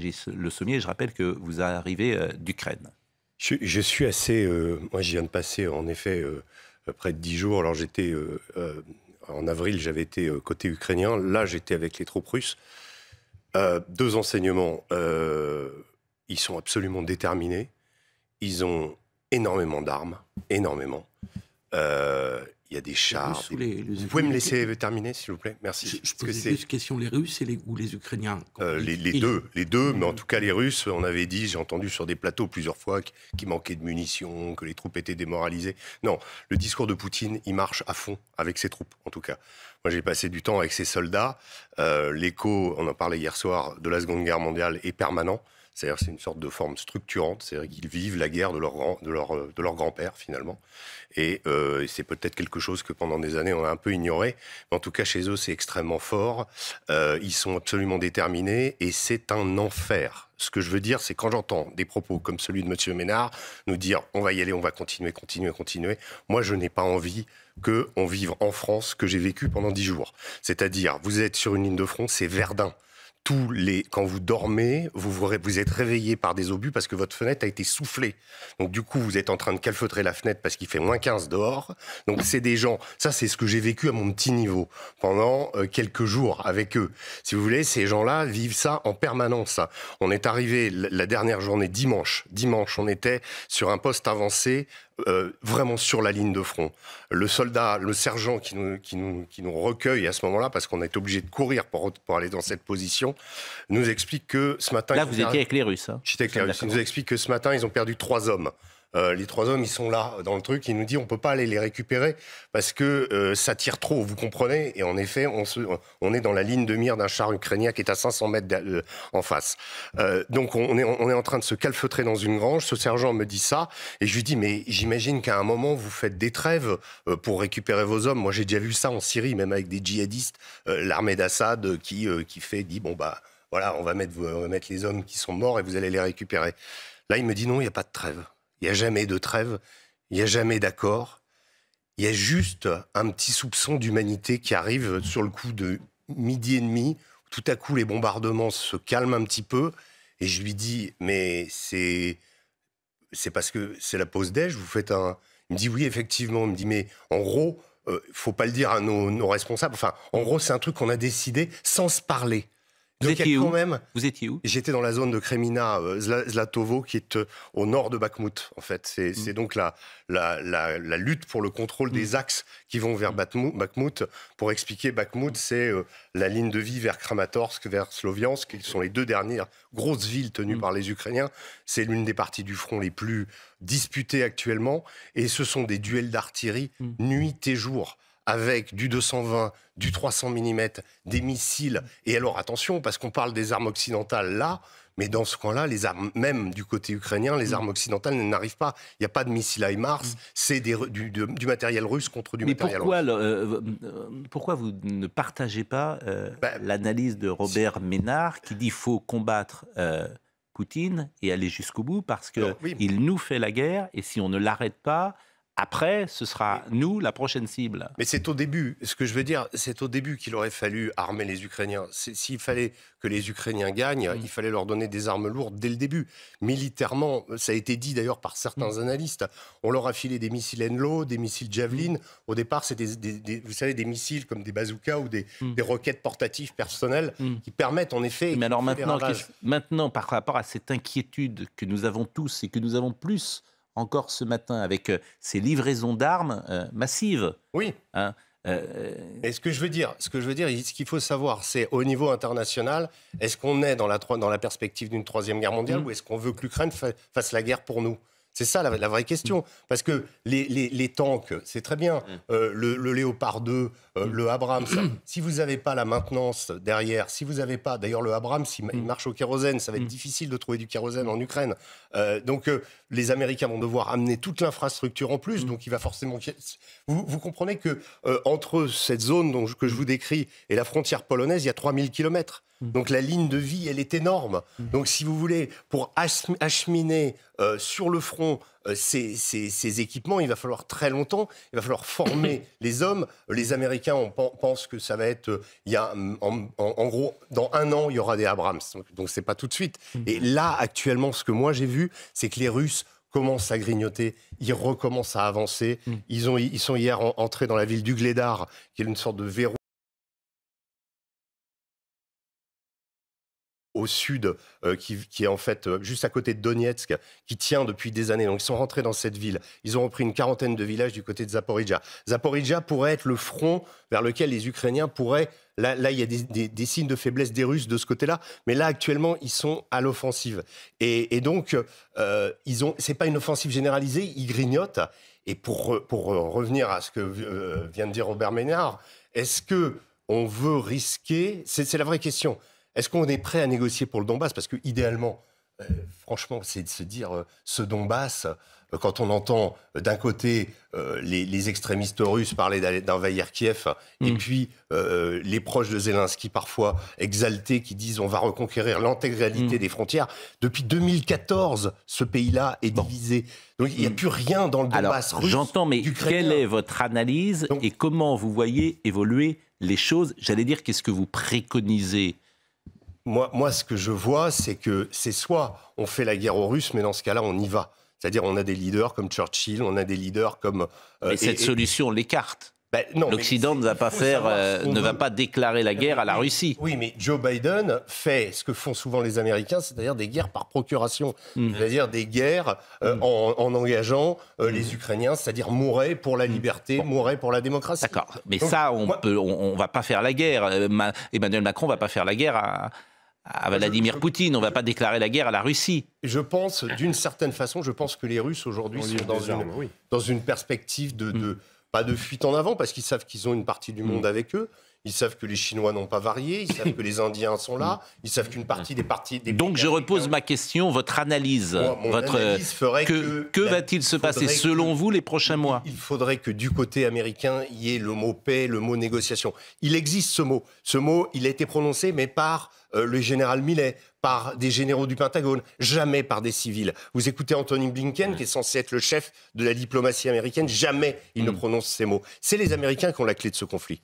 Le Sommier. Je rappelle que vous arrivez euh, d'Ukraine. Je, suis assez. Euh, moi, j'y viens de passer, en effet, euh, près de dix jours. Alors, j'étais. en avril, j'avais été côté ukrainien. Là, j'étais avec les troupes russes. deux enseignements. ils sont absolument déterminés. Ils ont énormément d'armes, énormément il y a des chars. vous pouvez me laisser terminer, s'il vous plaît Merci. Je, pose question les Russes et les, ou les Ukrainiens euh, les, deux, les deux, mais en mmh. tout cas les Russes, on avait dit, j'ai entendu sur des plateaux plusieurs fois qu'il manquaient de munitions, que les troupes étaient démoralisées. Non, le discours de Poutine, il marche à fond avec ses troupes, en tout cas. Moi, j'ai passé du temps avec ses soldats. Euh, l'écho, on en parlait hier soir, de la Seconde Guerre mondiale est permanent. C'est-à-dire c'est une sorte de forme structurante, c'est-à-dire qu'ils vivent la guerre de leur, grand, de leur, euh, grand-père finalement. Euh, et, c'est peut-être quelque chose que pendant des années on a un peu ignoré, mais en tout cas chez eux c'est extrêmement fort, euh, ils sont absolument déterminés et c'est un enfer. Ce que je veux dire, c'est quand j'entends des propos comme celui de M. Ménard nous dire on va y aller, on va continuer, continuer, continuer, moi je n'ai pas envie qu'on vive en France que j'ai vécu pendant dix jours. C'est-à-dire, vous êtes sur une ligne de front, c'est Verdun tous les, quand vous dormez, vous, vous, êtes réveillé par des obus parce que votre fenêtre a été soufflée. Donc du coup, vous êtes en train de calfeutrer la fenêtre parce qu'il fait moins 15 dehors. Donc c'est des gens, ça c'est ce que j'ai vécu à mon petit niveau pendant euh, quelques jours avec eux. Si vous voulez, ces gens-là vivent ça en permanence. Hein. On est arrivé la dernière journée dimanche. Dimanche, on était sur un poste avancé euh, vraiment sur la ligne de front. Le soldat, le sergent qui nous, recueille à ce moment-là, parce qu'on est obligé de courir pour, aller dans cette position, nous explique que ce matin... Là, vous étiez avec les Russes. Hein. J'étais avec les Il nous explique que ce matin, ils ont perdu trois hommes. Euh, les trois hommes, ils sont là dans le truc. Il nous dit, on ne peut pas aller les récupérer parce que euh, ça tire trop, vous comprenez Et en effet, on, est dans la ligne de mire d'un char ukrainien qui est à 500 mètres euh, en face. donc on est, en train de se calfeutrer dans une grange. Ce sergent me dit ça et je lui dis mais j'imagine qu'à un moment vous faites des trêves pour récupérer vos hommes. Moi j'ai déjà vu ça en Syrie, même avec des djihadistes, l'armée d'Assad qui, fait dit bon bah voilà, on va, mettre, mettre les hommes qui sont morts et vous allez les récupérer. Là, il me dit non, il n'y a pas de trêve. Il n'y a jamais de trêve, il n'y a jamais d'accord. Il y a juste un petit soupçon d'humanité qui arrive sur le coup de midi et demi. Tout à coup, les bombardements se calment un petit peu. Et je lui dis, mais c'est c'est parce que c'est la pause déj, vous faites un... Il me dit, oui, effectivement. Il me dit, mais en gros, ne euh, faut pas le dire à nos, nos responsables. Enfin, en gros, c'est un truc qu'on a décidé sans se parler. Vous étiez où J'étais dans la zone de Kremina, euh, Zlatovo, qui est euh, au nord de Bakhmut, en fait. C'est mm. donc la, lutte pour le contrôle mm. des axes qui vont vers Bakhmut. Pour expliquer, Bakhmut, c'est euh, la ligne de vie vers Kramatorsk, vers Sloviansk, qui sont les deux dernières grosses villes tenues mm. par les Ukrainiens. C'est l'une des parties du front les plus disputées actuellement. Et ce sont des duels d'artillerie nuit et jour avec du 220, du 300 mm, des missiles. Et alors attention, parce qu'on parle des armes occidentales là, mais dans ce coin-là, les armes, même du côté ukrainien, les mm. armes occidentales n'arrivent pas. Il n'y a pas de missiles I-Mars. Mm. c'est du, matériel russe contre du mais matériel pourquoi, euh, pourquoi vous ne partagez pas euh, ben, l'analyse de Robert Ménard qui dit qu'il faut combattre euh, Poutine et aller jusqu'au bout parce qu'il nous fait la guerre et si on ne l'arrête pas, après, ce sera nous la prochaine cible. Mais c'est au début. Ce que je veux dire, c'est au début qu'il aurait fallu armer les Ukrainiens. S'il fallait que les Ukrainiens gagnent, mm. il fallait leur donner des armes lourdes dès le début. Militairement, ça a été dit d'ailleurs par certains mm. analystes, on leur a filé des missiles Enlo, des missiles Javelin. Mm. Au départ, c'était des, vous savez, des missiles comme des bazookas ou des, des roquettes portatives personnelles qui permettent en effet. Mais alors maintenant, maintenant, par rapport à cette inquiétude que nous avons tous et que nous avons plus encore ce matin avec euh, ces livraisons d'armes euh, massives. Oui. Hein, euh, et ce que je veux dire, ce que je veux dire, ce qu'il faut savoir, c'est au niveau international, est-ce qu'on est dans la, dans la perspective d'une troisième guerre mondiale mmh. ou est-ce qu'on veut que l'Ukraine fasse la guerre pour nous c'est ça la, vraie question. Parce que les, tanks, c'est très bien. Mm. Euh, le, Léopard 2, euh, mm. le Abrams, si vous n'avez pas la maintenance derrière, si vous n'avez pas. D'ailleurs, le Abrams, il, mm. marche au kérosène. Ça va être difficile de trouver du kérosène en Ukraine. Euh, donc, les Américains vont devoir amener toute l'infrastructure en plus. Donc, il va forcément. Vous, comprenez que entre cette zone que je vous décris et la frontière polonaise, il y a 3000 kilomètres. Donc la ligne de vie, elle est énorme. Donc si vous voulez, pour acheminer sur le front euh, ces, équipements, il va falloir très longtemps, il va falloir former les hommes. Les Américains, on pense que ça va être, euh, il y mm, en, gros, dans un an, il y aura des Abrams, donc n'est pas tout de suite. Mm. Et là, actuellement, ce que moi j'ai vu, c'est que les Russes commencent à grignoter, ils recommencent à avancer. Mm. Ils, ont, ils sont hier entrés dans la ville du Gledar, qui est une sorte de verrou au sud, euh, qui, est en fait euh, juste à côté de Donetsk, qui tient depuis des années. Donc ils sont rentrés dans cette ville. Ils ont repris une quarantaine de villages du côté de Zaporizhia. Zaporizhia pourrait être le front vers lequel les Ukrainiens pourraient... Là, il y a des, signes de faiblesse des Russes de ce côté-là, mais là, actuellement, ils sont à l'offensive. Et, donc, euh, ils ont, c'est pas une offensive généralisée, ils grignotent. Et pour, pour revenir à ce que vient de dire Robert Ménard, est-ce que on veut risquer C'est la vraie question. Est-ce qu'on est prêt à négocier pour le Donbass Parce que idéalement, euh, franchement, c'est de se dire euh, ce Donbass, euh, quand on entend d'un côté les, extrémistes russes parler d'envahir Kiev, et mm. puis les proches de Zelensky parfois exaltés qui disent on va reconquérir l'intégralité mm. des frontières, depuis 2014, ce pays-là est divisé. Donc il n'y a mm. plus rien dans le Donbass russe. J'entends, mais quelle est votre analyse et comment vous voyez évoluer les choses J'allais dire, qu'est-ce que vous préconisez moi, ce que je vois, c'est que c'est soit on fait la guerre aux Russes, mais dans ce cas-là, on y va. C'est-à-dire, on a des leaders comme Churchill, on a des leaders comme. Euh, cette solution, l'écarte. Bah, L'Occident ne va pas faire, euh, ne va pas déclarer la guerre à la Russie. Oui, mais Joe Biden fait ce que font souvent les Américains, c'est-à-dire des guerres par procuration, mm. c'est-à-dire des guerres euh, mm. en, engageant mm. les Ukrainiens, c'est-à-dire mourir pour la liberté, mourir pour la démocratie. D'accord, mais ça, on ne va pas faire la guerre. Emmanuel Macron va pas faire la guerre à à ah, bah, Vladimir Poutine. On ne va pas déclarer la guerre à la Russie. Je pense, d'une certaine façon, je pense que les Russes aujourd'hui sont dans une, perspective de, mm. pas de fuite en avant parce qu'ils savent qu'ils ont une partie du mm. monde avec eux, ils savent que les Chinois n'ont pas varié, ils savent que les Indiens sont là, ils savent qu'une partie des parties. Des Donc je repose ma question, votre analyse. votre analyse ferait que. Que, va-t-il se passer selon vous les prochains mois Il faudrait que du côté américain, il y ait le mot paix, le mot négociation. Il existe ce mot. Ce mot, il a été prononcé, mais par euh, le général Millet, par des généraux du Pentagone, jamais par des civils. Vous écoutez Anthony Blinken, qui est censé être le chef de la diplomatie américaine, jamais il ne mm. prononce ces mots. C'est les Américains qui ont la clé de ce conflit.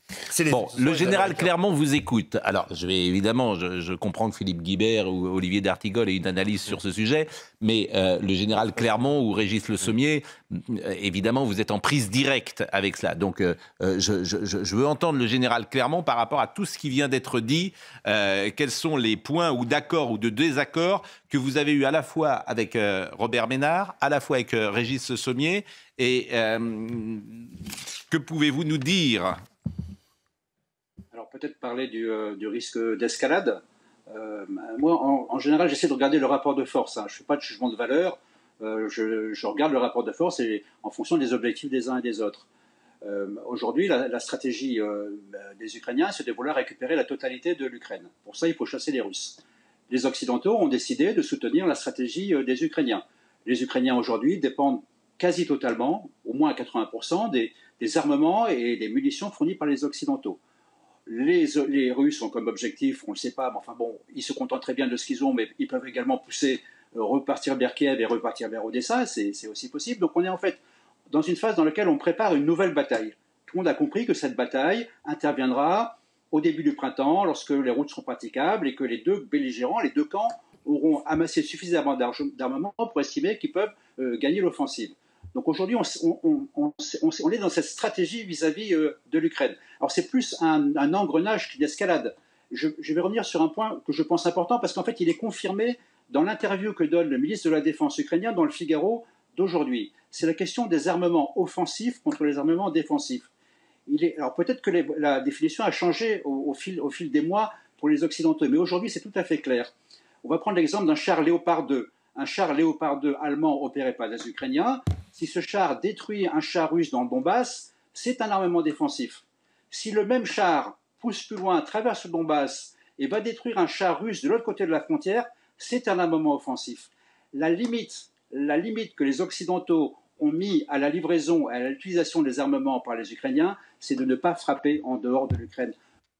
Bon, le général Clermont vous écoute. Alors, je vais évidemment, je, comprends que Philippe Guibert ou Olivier D'Artigol aient une analyse sur ce sujet, mais euh, le général Clermont ou Régis Le Sommier, euh, évidemment, vous êtes en prise directe avec cela. Donc, euh, je, veux entendre le général Clermont par rapport à tout ce qui vient d'être dit. quels sont les points ou d'accord ou de désaccords que vous avez eu à la fois avec euh, Robert Ménard, à la fois avec euh, Régis Sommier. Et euh, que pouvez-vous nous dire Alors peut-être parler du, risque d'escalade. moi, en, général, j'essaie de regarder le rapport de force. Hein. Je ne fais pas de jugement de valeur. Je, regarde le rapport de force et, en fonction des objectifs des uns et des autres. Aujourd'hui, la, stratégie des Ukrainiens, c'est de vouloir récupérer la totalité de l'Ukraine. Pour ça, il faut chasser les Russes les Occidentaux ont décidé de soutenir la stratégie euh, des Ukrainiens. Les Ukrainiens aujourd'hui dépendent quasi totalement, au moins à 80%, des, armements et des munitions fournies par les Occidentaux. Les, Russes ont comme objectif, on ne le sait pas, mais enfin bon, ils se contentent très bien de ce qu'ils ont, mais ils peuvent également pousser, euh, repartir vers Kiev et repartir vers Odessa, c'est aussi possible. Donc on est en fait dans une phase dans laquelle on prépare une nouvelle bataille. Tout le monde a compris que cette bataille interviendra au début du printemps, lorsque les routes seront praticables et que les deux belligérants, les deux camps, auront amassé suffisamment d'armement pour estimer qu'ils peuvent euh, gagner l'offensive. Donc aujourd'hui, on, est dans cette stratégie vis-à-vis euh, de l'Ukraine. Alors c'est plus un, engrenage qu'une escalade. je, vais revenir sur un point que je pense important parce qu'en fait, il est confirmé dans l'interview que donne le ministre de la Défense ukrainien dans le Figaro d'aujourd'hui. C'est la question des armements offensifs contre les armements défensifs alors peut-être que la définition a changé au, fil, des mois pour les Occidentaux, mais aujourd'hui c'est tout à fait clair. On va prendre l'exemple d'un char Léopard 2. Un char Léopard 2 allemand opéré par les Ukrainiens, si ce char détruit un char russe dans le Donbass, c'est un armement défensif. Si le même char pousse plus loin, traverse le Donbass et va détruire un char russe de l'autre côté de la frontière, c'est un armement offensif. La limite, la limite que les Occidentaux ont mis à la livraison et à l'utilisation des armements par les Ukrainiens, c'est de ne pas frapper en dehors de l'Ukraine.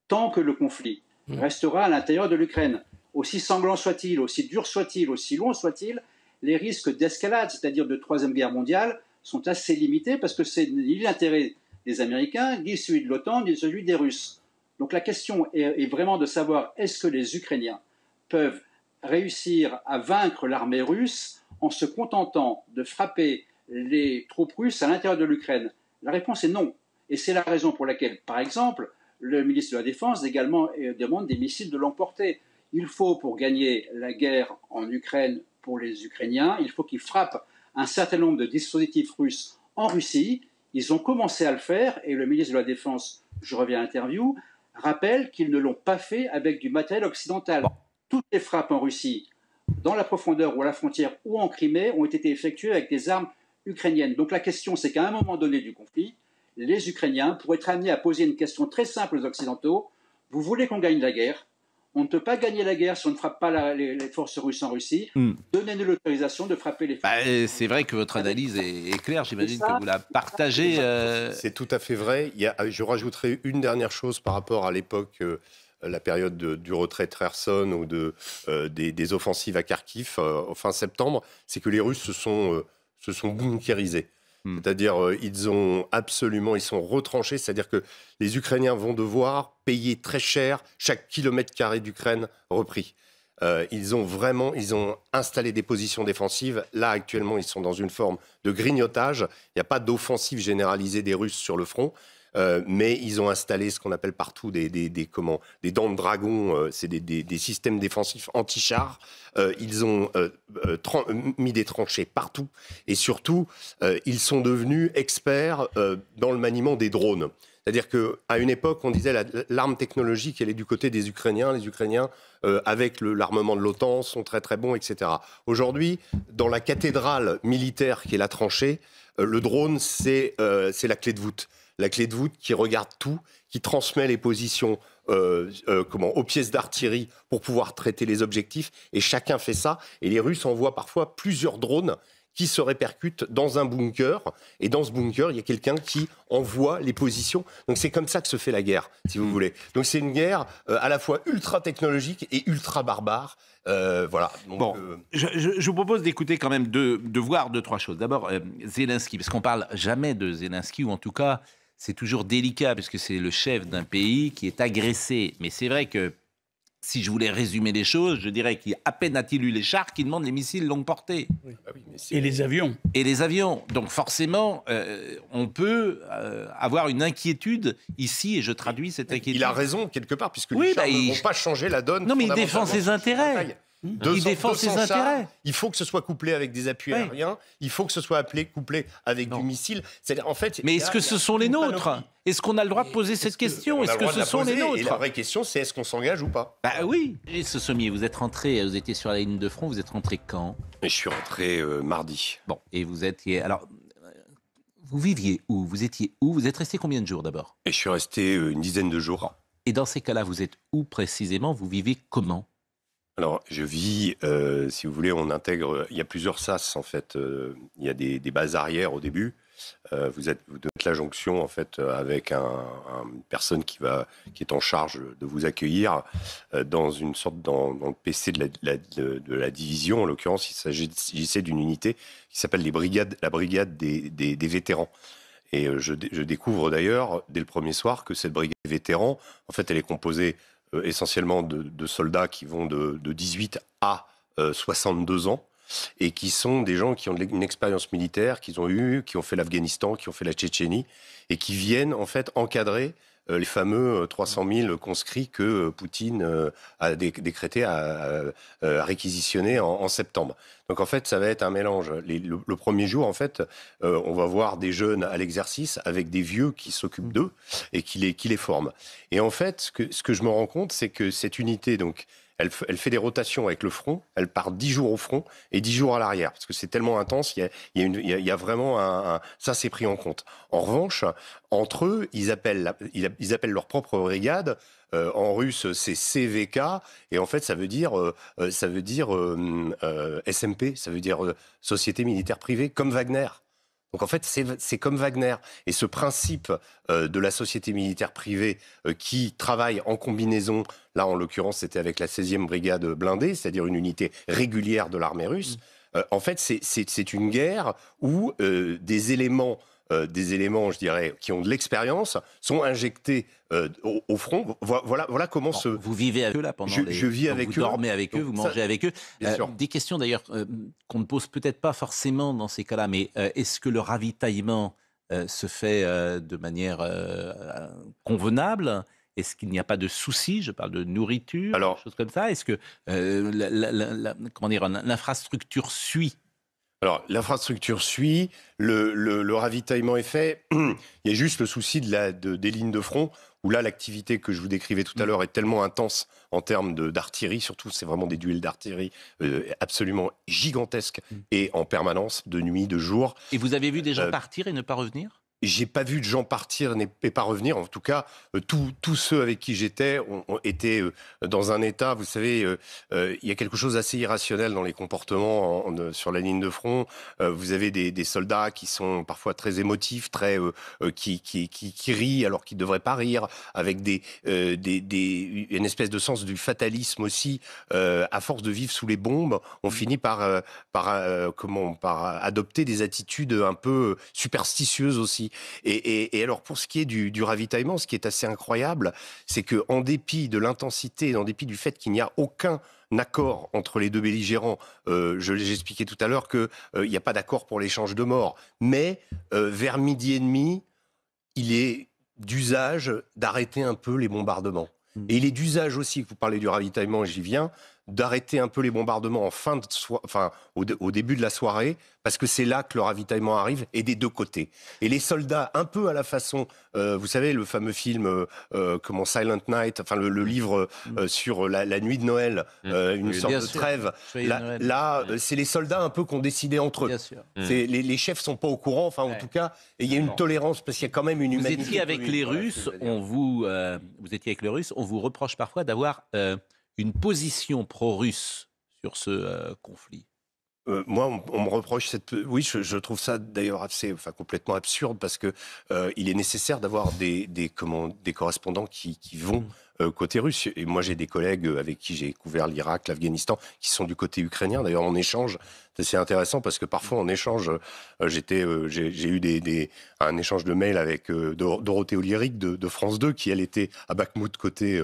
Tant que le conflit hmm. restera à l'intérieur de l'Ukraine, aussi sanglant soit-il, aussi dur soit-il, aussi long soit-il, les risques d'escalade, c'est-à-dire de troisième guerre mondiale, sont assez limités parce que c'est ni l'intérêt des Américains, ni celui de l'OTAN, ni celui des Russes. Donc la question est vraiment de savoir est-ce que les Ukrainiens peuvent réussir à vaincre l'armée russe en se contentant de frapper les troupes russes à l'intérieur de l'Ukraine La réponse est non. Et c'est la raison pour laquelle, par exemple, le ministre de la Défense également euh, demande des missiles de l'emporter. Il faut, pour gagner la guerre en Ukraine pour les Ukrainiens, il faut qu'ils frappent un certain nombre de dispositifs russes en Russie. Ils ont commencé à le faire et le ministre de la Défense, je reviens à l'interview, rappelle qu'ils ne l'ont pas fait avec du matériel occidental. Toutes les frappes en Russie, dans la profondeur ou à la frontière ou en Crimée, ont été effectuées avec des armes ukrainienne. Donc la question, c'est qu'à un moment donné du conflit, les Ukrainiens pourraient être amenés à poser une question très simple aux Occidentaux. Vous voulez qu'on gagne la guerre on ne peut pas gagner la guerre si on ne frappe pas les, forces russes en Russie. Hmm. Donnez-nous l'autorisation de frapper les forces. Bah, euh, c'est vrai que votre analyse est, claire, j'imagine que vous la partagez. Euh. C'est tout à fait vrai. Il a, je rajouterai une dernière chose par rapport à l'époque. Euh, la période du retrait de Kherson ou de, des, des, offensives à Kharkiv fin septembre, c'est que les Russes se sont se sont bunkerisés. Hmm. C'est-à-dire, euh, ils ont absolument, ils sont retranchés. C'est-à-dire que les Ukrainiens vont devoir payer très cher chaque kilomètre carré d'Ukraine repris. Euh, ils ont vraiment, ils ont installé des positions défensives. Là, actuellement, ils sont dans une forme de grignotage. Il n'y a pas d'offensive généralisée des Russes sur le front. Euh, mais ils ont installé ce qu'on appelle partout des, des, comment, des dents de dragon, euh, c'est des, systèmes défensifs anti-chars. Euh, ils ont mis des tranchées partout et surtout, ils sont devenus experts dans le maniement des drones. C'est-à-dire qu'à une époque, on disait l'arme technologique, elle est du côté des Ukrainiens. Les Ukrainiens, avec l'armement de l'OTAN, sont très très bons, etc. Aujourd'hui, dans la cathédrale militaire qui est la tranchée, le drone, c'est la clé de voûte la clé de voûte qui regarde tout, qui transmet les positions euh, euh, comment, aux pièces d'artillerie pour pouvoir traiter les objectifs. Et chacun fait ça. Et les Russes envoient parfois plusieurs drones qui se répercutent dans un bunker. Et dans ce bunker, il y a quelqu'un qui envoie les positions. Donc c'est comme ça que se fait la guerre, si vous mmh. voulez. Donc c'est une guerre euh, à la fois ultra technologique et ultra barbare. voilà. bon, je, vous propose d'écouter quand même, de, de, voir deux, trois choses. D'abord, Zelensky, parce qu'on parle jamais de Zelensky, ou en tout cas, c'est toujours délicat puisque c'est le chef d'un pays qui est agressé. Mais c'est vrai que si je voulais résumer les choses, je dirais qu'à peine a-t-il eu les chars qui demandent les missiles longue portée. Ah bah et les avions. Et les avions. Donc forcément, euh, on peut euh, avoir une inquiétude ici, et je traduis cette inquiétude. Il a raison quelque part, puisque les chars bah, ne vont pas changer la donne. Non, mais il défend ses intérêts. Hein il défend ses intérêts. Il faut que ce soit couplé avec des appuis aériens. Il faut que ce soit appelé, couplé avec du missile. C'est en fait. Mais est-ce que ce sont les nôtres Est-ce qu'on a le droit de poser cette question Est-ce que, ce sont les nôtres Et la vraie question, c'est est-ce qu'on s'engage ou pas Bah oui. Et ce sommier, vous êtes rentré, vous étiez sur la ligne de front. Vous êtes rentré quand Je suis rentré euh, mardi. Bon. Et vous étiez alors. Euh, vous viviez où Vous étiez où Vous êtes resté combien de jours d'abord Je suis resté euh, une dizaine de jours. Et dans ces cas-là, vous êtes où précisément Vous vivez comment alors, je vis, euh, si vous voulez, on intègre. Il y a plusieurs sas en fait. Euh, il y a des, bases arrière au début. Euh, vous êtes vous la jonction en fait avec un, une personne qui va qui est en charge de vous accueillir dans une sorte dans, le PC de la, de, la division. En l'occurrence, il s'agissait d'une unité qui s'appelle les brigades, la brigade des, vétérans. Et je, je découvre d'ailleurs dès le premier soir que cette brigade des vétérans, en fait, elle est composée euh, essentiellement de, soldats qui vont de, 18 à 62 euh, ans et qui sont des gens qui ont une expérience militaire, qu'ils ont eu qui ont fait l'Afghanistan, qui ont fait la Tchétchénie, et qui viennent en fait encadrer euh, les fameux 300 euh, 000 conscrits que euh, Poutine a décrété, à réquisitionner en, septembre. Donc en fait, ça va être un mélange. le, premier jour, en fait, on va voir des jeunes à l'exercice avec des vieux qui s'occupent d'eux et qui les, qui les forment. Et en fait, ce que, ce que je me rends compte, c'est que cette unité, donc elle, fait des rotations avec le front, elle part 10 jours au front et 10 jours à l'arrière, parce que c'est tellement intense, il y a, vraiment un, Ça, c'est pris en compte. En revanche, entre eux, ils appellent, ils appellent leur propre brigade. Euh, en russe, c'est CVK, et en fait, ça veut dire, euh, euh, ça veut dire SMP, ça veut dire Société Militaire Privée, comme Wagner. Donc en fait, c'est comme Wagner. Et ce principe euh, de la société militaire privée euh, qui travaille en combinaison, là en l'occurrence c'était avec la 16e brigade blindée, c'est-à-dire une unité régulière de l'armée russe, mmh. euh, en fait c'est une guerre où des éléments euh, des éléments, je dirais, qui ont de l'expérience, sont injectés euh, au, front. Voilà, voilà comment se. Vous vivez avec eux là pendant. Je, les... je vis avec vous eux. Vous dormez avec eux, vous mangez avec eux. Bien euh, sûr. Des questions d'ailleurs qu'on ne pose peut-être pas forcément dans ces cas-là, mais est-ce que le ravitaillement se fait de manière convenable est-ce qu'il n'y a pas de soucis Je parle de nourriture, Alors, des choses comme ça. Est-ce que l'infrastructure suit alors, l'infrastructure suit, le, ravitaillement est fait. Il y a juste le souci de la, des lignes de front, où là, l'activité que je vous décrivais tout à mm. l'heure est tellement intense en termes d'artillerie, surtout, c'est vraiment des duels d'artillerie euh, absolument gigantesques mm. et en permanence, de nuit, de jour. Et vous avez vu des gens euh, partir et ne pas revenir j'ai pas vu de gens partir et pas revenir. En tout cas, euh, tous ceux avec qui j'étais ont, été euh, dans un état, vous savez, euh, il y a quelque chose d'assez irrationnel dans les comportements sur la ligne de front. vous avez des, soldats qui sont parfois très émotifs, très, qui, qui, qui, rient alors qu'ils ne devraient pas rire, avec des, des, des, une espèce de sens du fatalisme aussi. à force de vivre sous les bombes, on finit par, par, comment, par adopter des attitudes un peu superstitieuses aussi. Et, alors, pour ce qui est du, ravitaillement, ce qui est assez incroyable, c'est que en dépit de l'intensité, en dépit du fait qu'il n'y a aucun accord entre les deux belligérants. Euh, je J'expliquais tout à l'heure qu'il euh, n'y a pas d'accord pour l'échange de morts. Mais euh, vers midi et demi, il est d'usage d'arrêter un peu les bombardements. Mmh. Et il est d'usage aussi, vous parlez du ravitaillement, j'y viens, d'arrêter un peu les bombardements en fin de au, début de la soirée, parce que c'est là que le ravitaillement arrive, et des deux côtés. Et les soldats, un peu à la façon, euh, vous savez, le fameux film euh, euh, comment Silent Night, enfin le, livre mm. sur la, nuit de Noël, mm. une sorte de trêve. Là, c'est les soldats un peu ont décidé entre eux. Mm. Les, les, chefs sont pas au courant, enfin en tout cas, et il y a une tolérance, parce qu'il y a quand même une humanité. avec les Russes, on vous, vous étiez avec les Russes, on vous reproche parfois d'avoir une position pro-russe sur ce euh, conflit euh, moi, on, me reproche cette. Oui, je, trouve ça d'ailleurs assez, enfin, complètement absurde parce que euh, il est nécessaire d'avoir des, des, des correspondants qui, vont mm. côté russe. Et moi, j'ai des collègues avec qui j'ai couvert l'Irak, l'Afghanistan, qui sont du côté ukrainien. D'ailleurs, en échange c'est intéressant parce que parfois en échange, euh, j'étais, euh, j'ai eu un échange de mail avec euh, Dorothée O'Lyric de, France 2 qui elle était à Bakhmout côté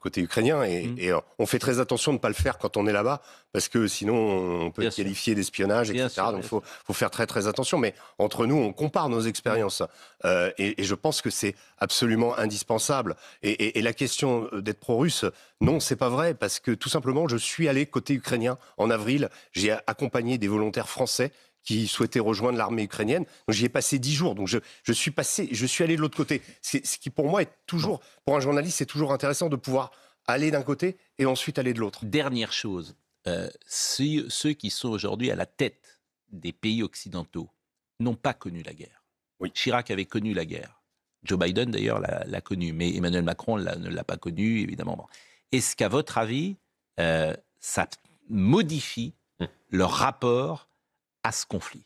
côté ukrainien et, mmh. on fait très attention de ne pas le faire quand on est là-bas parce que sinon on peut être qualifié d'espionnage etc. Donc faut faut faire très très attention. Mais entre nous, on compare nos expériences et, je pense que c'est absolument indispensable. Et, et la question d'être pro-russe, non, c'est pas vrai parce que tout simplement, je suis allé côté ukrainien en avril. J'ai accompagné des volontaires français qui souhaitaient rejoindre l'armée ukrainienne. Donc j'y ai passé dix jours. Donc je, je, suis passé, je suis allé de l'autre côté. C'est ce qui pour moi est toujours, pour un journaliste, c'est toujours intéressant de pouvoir aller d'un côté et ensuite aller de l'autre. Dernière chose, euh, ceux, qui sont aujourd'hui à la tête des pays occidentaux n'ont pas connu la guerre. Chirac avait connu la guerre. Joe Biden d'ailleurs l'a connu, mais Emmanuel Macron ne l'a pas connu évidemment. Est-ce qu'à votre avis, euh, ça modifie leur rapport à ce conflit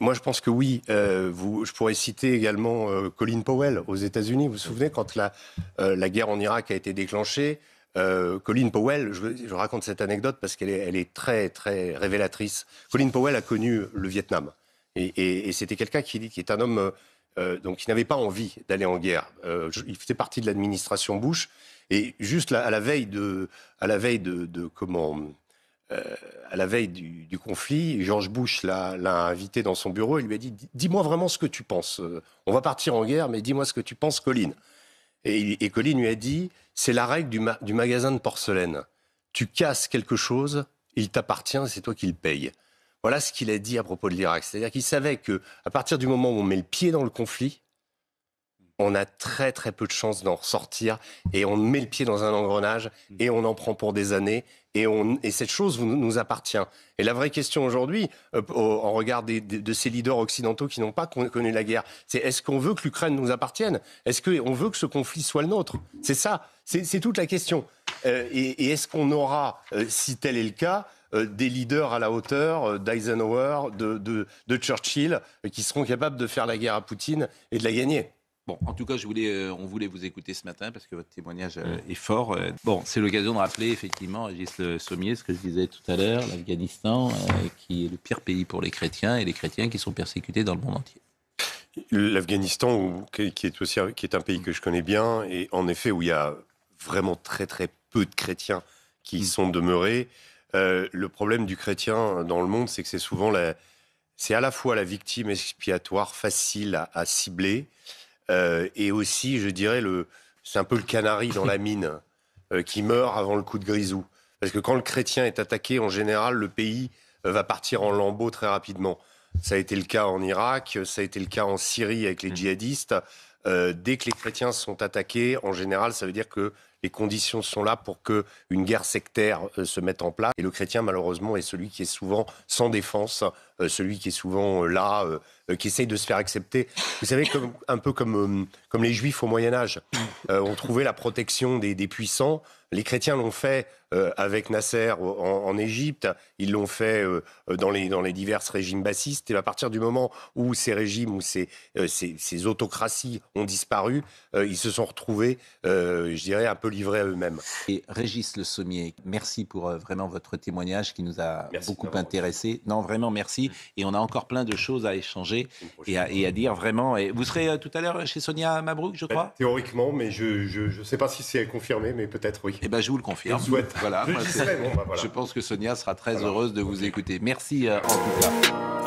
moi, je pense que oui. Euh, vous, je pourrais citer également euh, Colin Powell aux États-Unis. Vous vous souvenez, quand la, euh, la guerre en Irak a été déclenchée, Colin Powell, je, raconte cette anecdote parce qu'elle est, elle est, très, très révélatrice. Colin Powell a connu le Vietnam. Et, c'était quelqu'un qui, qui, est un homme donc, qui n'avait pas envie d'aller en guerre. il faisait partie de l'administration Bush. Et juste à la veille de, à la veille de, de comment euh, à la veille du, conflit, George Bush l'a invité dans son bureau et lui a dit Dis-moi vraiment ce que tu penses. Euh, on va partir en guerre, mais dis-moi ce que tu penses, Colline. Et, Colline lui a dit C'est la règle du, magasin de porcelaine. Tu casses quelque chose, il t'appartient, c'est toi qui le payes. Voilà ce qu'il a dit à propos de l'Irak. C'est-à-dire qu'il savait que à partir du moment où on met le pied dans le conflit, on a très très peu de chances d'en ressortir et on met le pied dans un engrenage et on en prend pour des années et, cette chose nous, appartient. Et la vraie question aujourd'hui, euh, en regard de ces leaders occidentaux qui n'ont pas connu la guerre, c'est est-ce qu'on veut que l'Ukraine nous appartienne Est-ce qu'on veut que ce conflit soit le nôtre C'est ça, c'est toute la question. Euh, et, est-ce qu'on aura, euh, si tel est le cas, des leaders à la hauteur d'Eisenhower, de Churchill, qui seront capables de faire la guerre à Poutine et de la gagner Bon, en tout cas, je voulais, euh, on voulait vous écouter ce matin parce que votre témoignage euh, mm. est fort. Euh, bon, c'est l'occasion de rappeler effectivement, juste le Sommier, ce que je disais tout à l'heure, l'Afghanistan, qui est le pire pays pour les chrétiens et les chrétiens qui sont persécutés dans le monde entier. L'Afghanistan, qui est aussi qui est un pays que je connais bien, et en effet où il y a vraiment très très peu de chrétiens qui y mm. sont demeurés. le problème du chrétien dans le monde, c'est que c'est souvent la, c'est à la fois la victime expiatoire facile à cibler euh, et aussi, je dirais, c'est un peu le canari dans la mine euh, qui meurt avant le coup de grisou. Parce que quand le chrétien est attaqué, en général, le pays euh, va partir en lambeaux très rapidement. Ça a été le cas en Irak, ça a été le cas en Syrie avec les mm. djihadistes. Euh, dès que les chrétiens sont attaqués, en général, ça veut dire que les conditions sont là pour que une guerre sectaire euh, se mette en place. Et le chrétien, malheureusement, est celui qui est souvent sans défense, euh, celui qui est souvent là, qui essaye de se faire accepter. Vous savez, un peu comme, comme les juifs au Moyen Âge, ont trouvé la protection des puissants. Les chrétiens l'ont fait euh, avec Nasser en, Égypte, ils l'ont fait euh, dans, les, dans les divers régimes bassistes. Et à partir du moment où ces régimes, où ces, euh, ces, autocraties ont disparu, ils se sont retrouvés, je dirais, un peu livrés à eux-mêmes. Et Régis Le Sommier, merci pour vraiment votre témoignage qui nous a beaucoup intéressés. Non, vraiment, merci. Et on a encore plein de choses à échanger et à, dire vraiment. Et vous serez tout à l'heure chez Sonia Mabrouk, je bah, crois Théoriquement, mais je ne sais pas si c'est confirmé, mais peut-être oui. Eh bien, je vous le confirme. Bah, voilà, je pense que Sonia sera très heureuse de vous écouter. Merci euh, en tout cas.